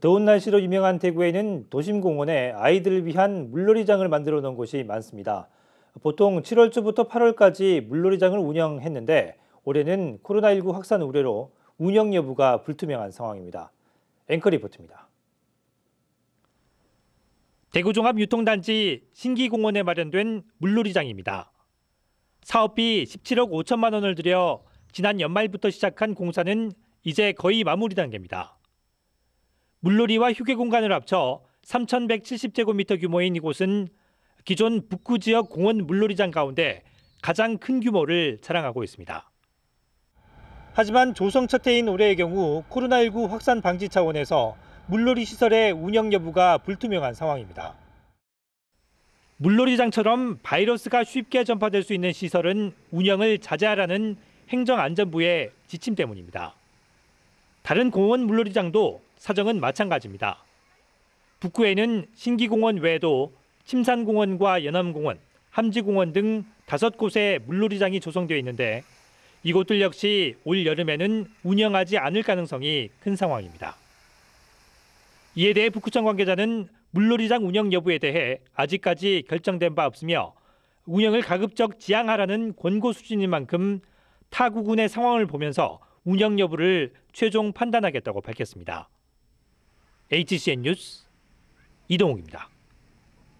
더운 날씨로 유명한 대구에는 도심공원에 아이들을 위한 물놀이장을 만들어 놓은 곳이 많습니다. 보통 7월 초부터 8월까지 물놀이장을 운영했는데 올해는 코로나19 확산 우려로 운영 여부가 불투명한 상황입니다. 앵커 리포트입니다. 대구종합유통단지 신기공원에 마련된 물놀이장입니다. 사업비 17억 5천만 원을 들여 지난 연말부터 시작한 공사는 이제 거의 마무리 단계입니다. 물놀이와 휴게 공간을 합쳐 3,170제곱미터 규모인 이곳은 기존 북구 지역 공원 물놀이장 가운데 가장 큰 규모를 자랑하고 있습니다. 하지만 조성 첫해인 올해의 경우 코로나19 확산 방지 차원에서 물놀이 시설의 운영 여부가 불투명한 상황입니다. 물놀이장처럼 바이러스가 쉽게 전파될 수 있는 시설은 운영을 자제하라는 행정안전부의 지침 때문입니다. 다른 공원 물놀이장도 사정은 마찬가지입니다. 북구에는 신기공원 외에도 침산공원과 연암공원, 함지공원 등 다섯 곳에 물놀이장이 조성되어 있는데 이곳들 역시 올 여름에는 운영하지 않을 가능성이 큰 상황입니다. 이에 대해 북구청 관계자는 물놀이장 운영 여부에 대해 아직까지 결정된 바 없으며 운영을 가급적 지양하라는 권고 수준인 만큼 타구군의 상황을 보면서 운영 여부를 최종 판단하겠다고 밝혔습니다. HCN 뉴스 이동욱입니다.